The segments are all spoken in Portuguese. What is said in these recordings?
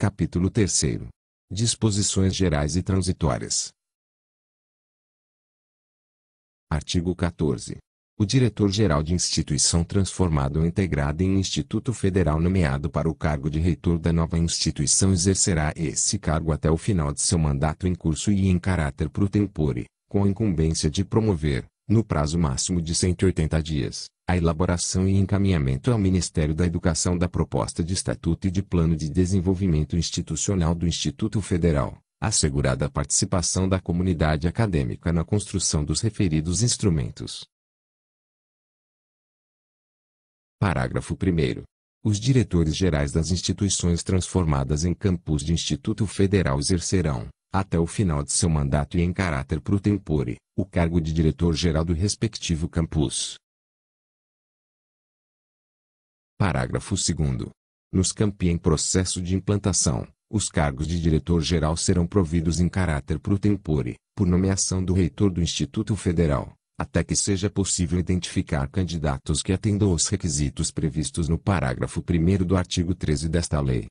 Capítulo 3 Disposições Gerais e Transitórias Artigo 14. O diretor-geral de instituição transformada ou integrada em Instituto Federal nomeado para o cargo de reitor da nova instituição exercerá esse cargo até o final de seu mandato em curso e em caráter pro tempore, com a incumbência de promover, no prazo máximo de 180 dias, a elaboração e encaminhamento ao Ministério da Educação da proposta de Estatuto e de Plano de Desenvolvimento Institucional do Instituto Federal, assegurada a participação da comunidade acadêmica na construção dos referidos instrumentos. Parágrafo 1. Os diretores gerais das instituições transformadas em campus de Instituto Federal exercerão, até o final de seu mandato e em caráter pro tempore, o cargo de diretor-geral do respectivo campus Parágrafo 2. Nos campi em processo de implantação, os cargos de diretor-geral serão providos em caráter pro tempore, por nomeação do reitor do Instituto Federal, até que seja possível identificar candidatos que atendam aos requisitos previstos no parágrafo 1 do artigo 13 desta lei.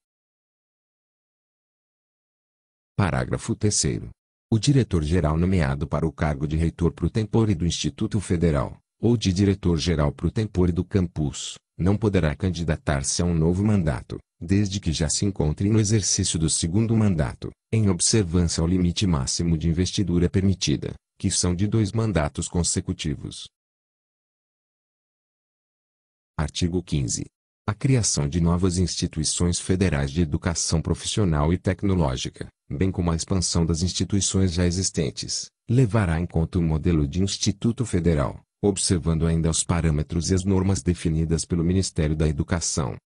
Parágrafo 3. O diretor-geral nomeado para o cargo de reitor pro tempore do Instituto Federal, ou de diretor-geral pro tempore do campus, não poderá candidatar-se a um novo mandato, desde que já se encontre no exercício do segundo mandato, em observância ao limite máximo de investidura permitida, que são de dois mandatos consecutivos. Artigo 15. A criação de novas instituições federais de educação profissional e tecnológica, bem como a expansão das instituições já existentes, levará em conta o modelo de Instituto Federal, observando ainda os parâmetros e as normas definidas pelo Ministério da Educação.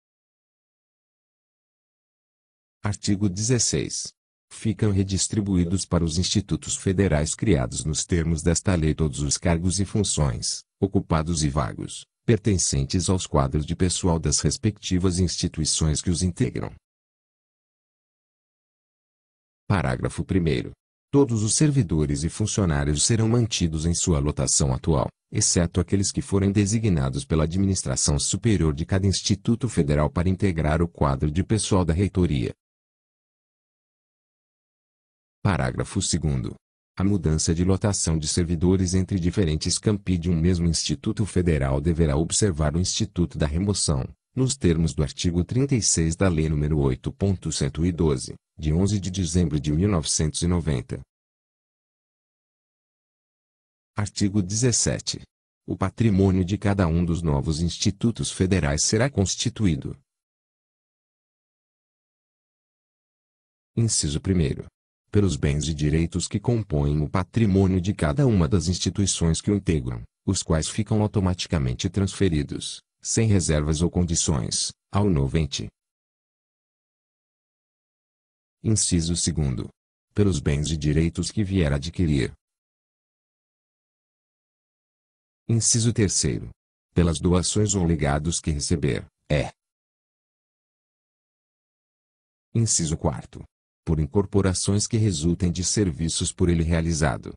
Artigo 16. Ficam redistribuídos para os institutos federais criados nos termos desta lei todos os cargos e funções, ocupados e vagos, pertencentes aos quadros de pessoal das respectivas instituições que os integram. Parágrafo 1. Todos os servidores e funcionários serão mantidos em sua lotação atual, exceto aqueles que forem designados pela administração superior de cada instituto federal para integrar o quadro de pessoal da reitoria. Parágrafo 2 a mudança de lotação de servidores entre diferentes campi de um mesmo Instituto Federal deverá observar o Instituto da Remoção, nos termos do artigo 36 da Lei nº 8.112, de 11 de dezembro de 1990, Artigo 17. O patrimônio de cada um dos novos institutos federais será constituído. Inciso 1. Pelos bens e direitos que compõem o patrimônio de cada uma das instituições que o integram, os quais ficam automaticamente transferidos, sem reservas ou condições, ao novo ente. Inciso 2. Pelos bens e direitos que vier adquirir, Inciso terceiro. Pelas doações ou legados que receber, é. Inciso quarto. Por incorporações que resultem de serviços por ele realizado.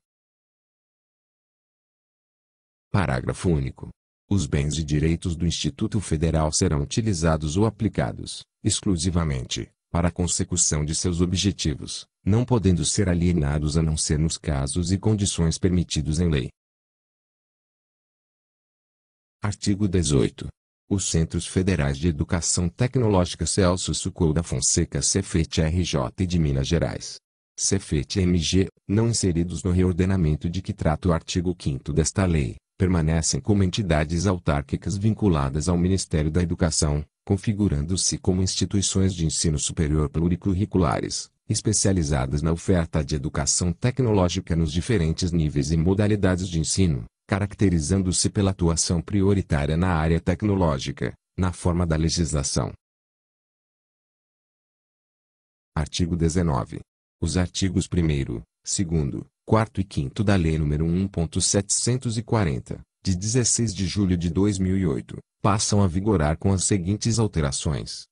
Parágrafo único. Os bens e direitos do Instituto Federal serão utilizados ou aplicados, exclusivamente, para a consecução de seus objetivos, não podendo ser alienados a não ser nos casos e condições permitidos em lei. Artigo 18. Os Centros Federais de Educação Tecnológica Celso Sucou da Fonseca Cefet RJ e de Minas Gerais. Cefet MG, não inseridos no reordenamento de que trata o artigo 5 desta lei, permanecem como entidades autárquicas vinculadas ao Ministério da Educação, configurando-se como instituições de ensino superior pluricurriculares, especializadas na oferta de educação tecnológica nos diferentes níveis e modalidades de ensino, caracterizando-se pela atuação prioritária na área tecnológica, na forma da legislação. Artigo 19. Os artigos 1 2 4 e 5 da Lei nº 1.740, de 16 de julho de 2008, passam a vigorar com as seguintes alterações.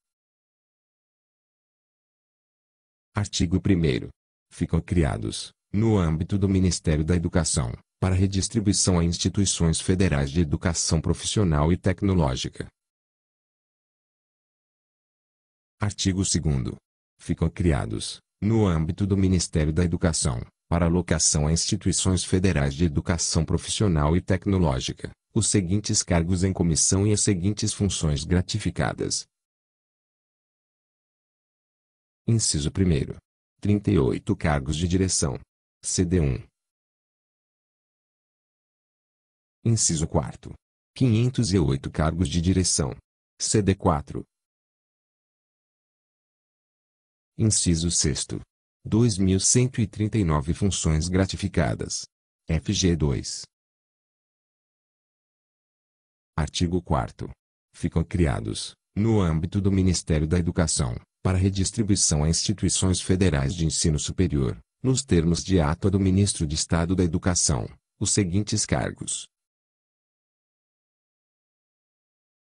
Artigo 1 Ficam criados, no âmbito do Ministério da Educação, para redistribuição a instituições federais de educação profissional e tecnológica. Artigo 2. Ficam criados, no âmbito do Ministério da Educação, para alocação a instituições federais de educação profissional e tecnológica, os seguintes cargos em comissão e as seguintes funções gratificadas. Inciso 1. 38 cargos de direção. CD1. Inciso 4. 508 cargos de direção. CD 4. Inciso 6. 2.139 funções gratificadas. FG 2. Artigo 4. Ficam criados, no âmbito do Ministério da Educação, para redistribuição a instituições federais de ensino superior, nos termos de ato do Ministro de Estado da Educação, os seguintes cargos: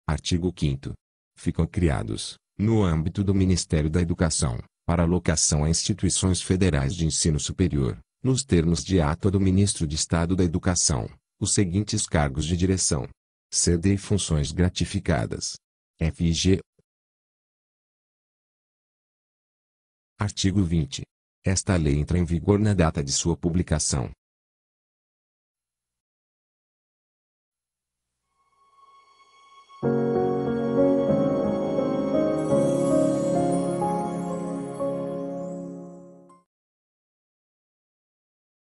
Artigo 5 Ficam criados, no âmbito do Ministério da Educação, para alocação a instituições federais de ensino superior, nos termos de ato do Ministro de Estado da Educação, os seguintes cargos de direção. CD e funções gratificadas. FG. Artigo 20. Esta lei entra em vigor na data de sua publicação,